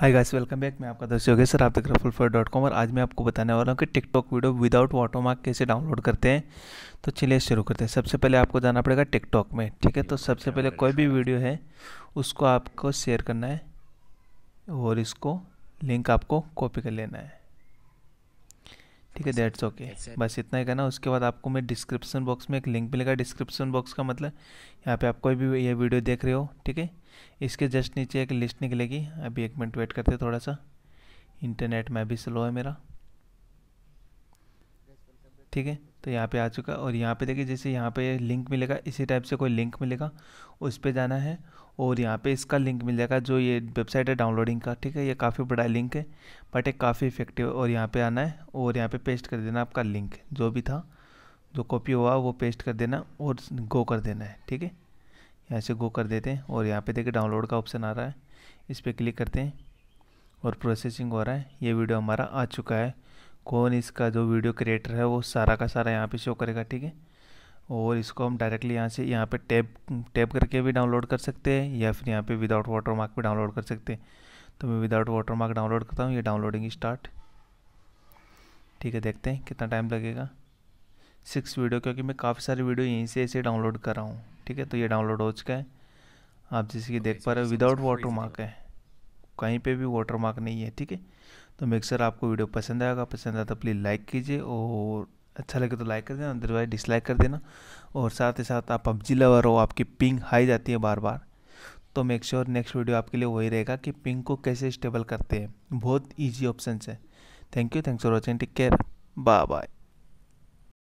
hi guys welcome back मैं आपका हो गया सर आप देख रहे फुलफर डॉट कॉम और आज मैं आपको बताने वाला हूँ कि टिकटॉक वीडियो विदाउट वाटरमार्क कैसे डाउनलोड करते हैं तो चलिए शुरू करते हैं सबसे पहले आपको जाना पड़ेगा टिकटॉक में ठीक है तो सबसे पहले कोई भी वीडियो है उसको आपको शेयर करना है और इसको लिंक आपको कॉपी कर लेना है ठीक है दैट्स ओके बस इतना ही करना उसके बाद आपको मैं डिस्क्रिप्सन बॉक्स में एक लिंक मिलेगा डिस्क्रिप्शन बॉक्स का मतलब यहाँ पे आप कोई भी ये वीडियो देख रहे हो ठीक है इसके जस्ट नीचे एक लिस्ट निकलेगी अभी एक मिनट वेट करते थोड़ा सा इंटरनेट में भी स्लो है मेरा ठीक है तो यहाँ पे आ चुका और यहाँ पे देखिए जैसे यहाँ पे लिंक मिलेगा इसी टाइप से कोई लिंक मिलेगा उस पर जाना है और यहाँ पे इसका लिंक मिल जाएगा जो ये वेबसाइट है डाउनलोडिंग का ठीक है ये काफ़ी बड़ा लिंक है बट ये काफ़ी इफेक्टिव और यहाँ पे आना है और यहाँ पे पेस्ट कर देना आपका लिंक जो भी था जो कॉपी हुआ वो पेस्ट कर देना और गो कर देना है ठीक है यहाँ से गो कर देते हैं और यहाँ पे देखिए डाउनलोड का ऑप्शन आ रहा है इस पर क्लिक करते हैं और प्रोसेसिंग हो रहा है ये वीडियो हमारा आ चुका है कौन इसका जो वीडियो क्रिएटर है वो सारा का सारा यहाँ पे शो करेगा ठीक है और इसको हम डायरेक्टली यहाँ से यहाँ पे टैप टैप करके भी डाउनलोड कर सकते हैं या फिर यहाँ पे विदाउट वाटर मार्क भी डाउनलोड कर सकते हैं तो मैं विदाउट वाटर मार्क डाउनलोड करता हूँ ये डाउनलोडिंग स्टार्ट ठीक है देखते हैं कितना टाइम लगेगा सिक्स वीडियो क्योंकि मैं काफ़ी सारे वीडियो यहीं से ऐसे डाउनलोड कर रहा हूँ ठीक है तो ये डाउनलोड हो चुका है आप जैसे कि देख पा रहे हो विदाउट वाटर मार्क है कहीं पर भी वाटर मार्क नहीं है ठीक है तो मेक सर आपको वीडियो पसंद आएगा पसंद आया तो प्लीज़ लाइक कीजिए और अच्छा लगे तो लाइक कर देना अदरवाइज डिसलाइक कर देना और साथ ही साथ आप पबजी लवर हो आपकी पिंग हाई जाती है बार बार तो मेक श्योर नेक्स्ट वीडियो आपके लिए वही रहेगा कि पिंग को कैसे स्टेबल करते हैं बहुत ईजी ऑप्शन है thank you thanks for watching take care bye bye